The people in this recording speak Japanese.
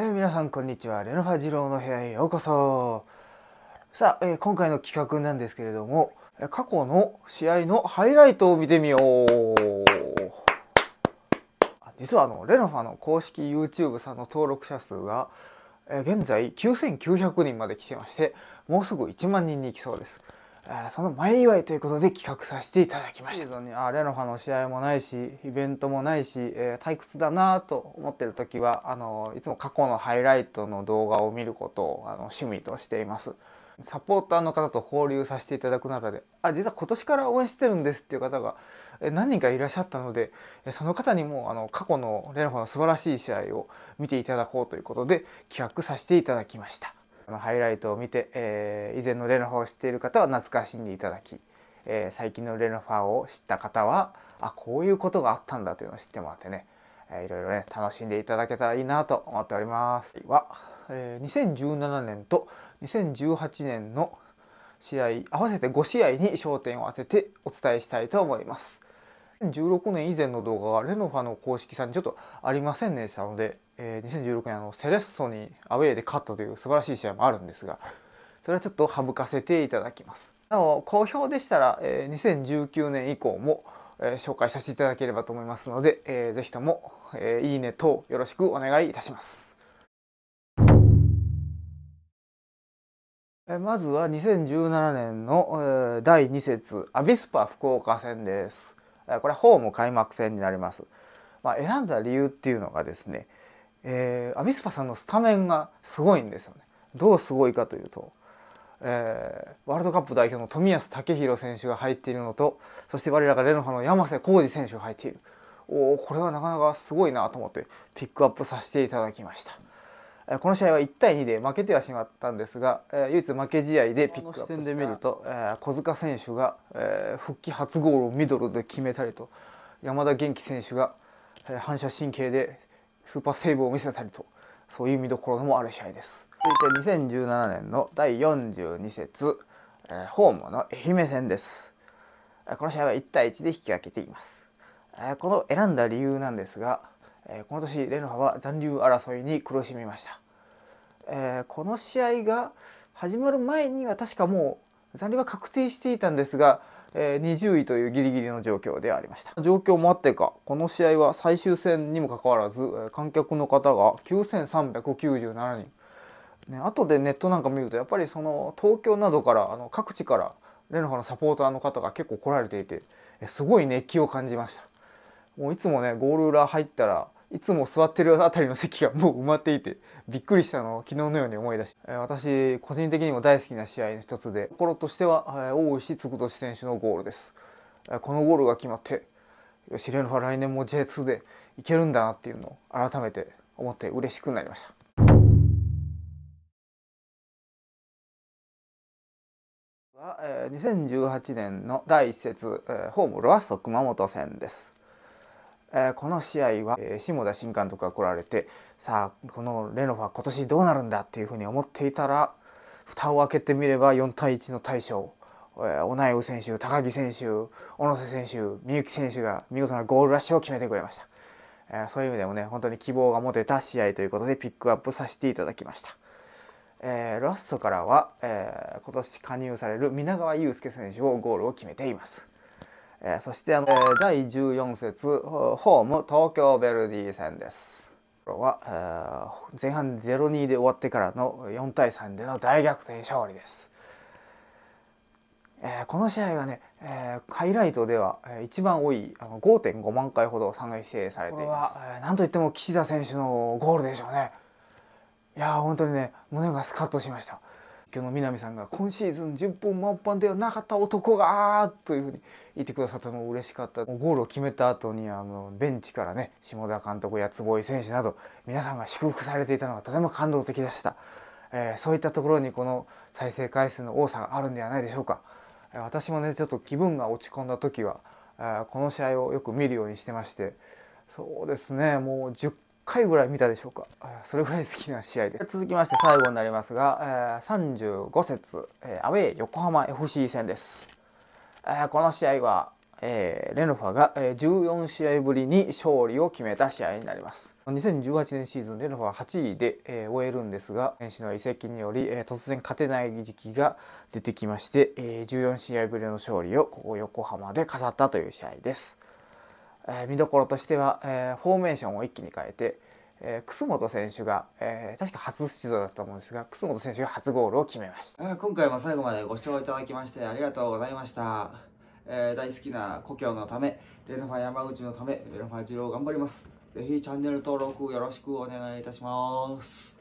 えー、皆さんこんにちはレノファ二郎の部屋へようこそさあ、えー、今回の企画なんですけれども過去の試合のハイライトを見てみよう実はあのレノファの公式 YouTube さんの登録者数が、えー、現在9900人まで来てましてもうすぐ1万人に行きそうですその前祝いということで企画させていただきました。ね、あレノファの試合もないしイベントもないし、えー、退屈だなと思ってる時はあのいつも過去のハイライトの動画を見ることをあの趣味としています。サポーターの方と交流させていただく中で「あ実は今年から応援してるんです」っていう方が何人かいらっしゃったのでその方にもあの過去のレノファの素晴らしい試合を見ていただこうということで企画させていただきました。このハイライトを見て、えー、以前のレノファを知っている方は懐かしんでいただき、えー、最近のレノファを知った方はあこういうことがあったんだというのを知ってもらってね、えー、いろいろね楽しんでいただけたらいいなと思っております。は、えー、2017年と2018年の試合合わせて5試合に焦点を当ててお伝えしたいと思います。2016年以前の動画がレノファの公式さんにちょっとありませんでしたので、えー、2016年あのセレッソにアウェーで勝ったという素晴らしい試合もあるんですがそれはちょっと省かせていただきますなお好評でしたら、えー、2019年以降も、えー、紹介させていただければと思いますので、えー、ぜひとも、えー、いいね等よろしくお願いいたしますまずは2017年の第2節アビスパ福岡戦ですこれはホーム開幕戦になります。まあ、選んだ理由っていうのがですね、えー、アビスパさんのスタメンがすごいんですよね。どうすごいかというと、えー、ワールドカップ代表の冨安健洋選手が入っているのとそして我らがレノファの山瀬浩二選手が入っているおこれはなかなかすごいなと思ってピックアップさせていただきました。この試合は1対2で負けてはしまったんですが、唯一負け試合でピックアップ視点で見ると、小塚選手が、復帰初ゴールをミドルで決めたりと山田元気選手が、反射神経でスーパーセーブを見せたりとそういう見どころもある試合です。続いて2017年の第42節、ホームの愛媛戦です。この試合は1対1で引き分けています。この選んだ理由なんですが、この年レノハは残留争いに苦しみました。えー、この試合が始まる前には確かもう残留は確定していたんですが、えー、20位というギリギリの状況でありました状況もあってかこの試合は最終戦にもかかわらず、観客の方が9397人ね、後でネットなんか見るとやっぱりその東京などからあの各地からレノファのサポーターの方が結構来られていてすごい熱気を感じましたもういつもねゴール裏入ったらいつも座ってるあたりの席がもう埋まっていてびっくりしたのを昨日のように思い出し、え私個人的にも大好きな試合の一つで心としては、え大石嗣俊選手のゴールです、えこのゴールが決まってよしレノファ来年も J2 でいけるんだなっていうのを改めて思って嬉しくなりましたは、え2018年の第1節、えホームロアッソ熊本戦です。えー、この試合は、えー、下田新監督が来られてさあこのレノファ今年どうなるんだっていうふうに思っていたら蓋を開けてみれば4対1の大将オナイウ選手高木選手小野瀬選手三幸選手が見事なゴールラッシュを決めてくれました、えー、そういう意味でもね本当に希望が持てた試合ということでピックアップさせていただきました、えー、ラストからは、えー、今年加入される皆川祐介選手をゴールを決めていますえー、そしてあの、えー、第14節ホーム東京ベルディ戦です。これは、えー、前半0-2で終わってからの4対3での大逆転勝利です。えー、この試合はね、えー、ハイライトでは、え一番多いあの5.5万回ほど再生されています。えー、なんと言っても岸田選手のゴールでしょうね。いや本当にね胸がスカッとしました。今日の南さんが「今シーズン10分満帆ではなかった男が!」というふうに言ってくださったのも嬉しかったゴールを決めた後にあのベンチからね下田監督や坪井選手など皆さんが祝福されていたのがとても感動的でした、えー、そういったところにこの再生回数の多さがあるんではないでしょうか私もねちょっと気分が落ち込んだ時はこの試合をよく見るようにしてましてそうですねもう10回ぐらい見たでしょうかそれぐらい好きな試合です続きまして最後になりますが、えー、35節、えー、アウェー横浜 FC 戦です、えー、この試合は、えー、レノファが、えー、14試合ぶりに勝利を決めた試合になります2018年シーズンレノファは8位で、えー、終えるんですが選手の移籍により、えー、突然勝てない時期が出てきまして、えー、14試合ぶりの勝利をここ横浜で飾ったという試合ですえ見どころとしては、えフォーメーションを一気に変えて、えー、楠本選手が、えー、確か初出場だったと思うんですが楠本選手が初ゴールを決めました、今回も最後までご視聴いただきましてありがとうございました、えー、大好きな故郷のためレノファ山口のためレノファ二郎頑張りますぜひチャンネル登録よろしくお願いいたします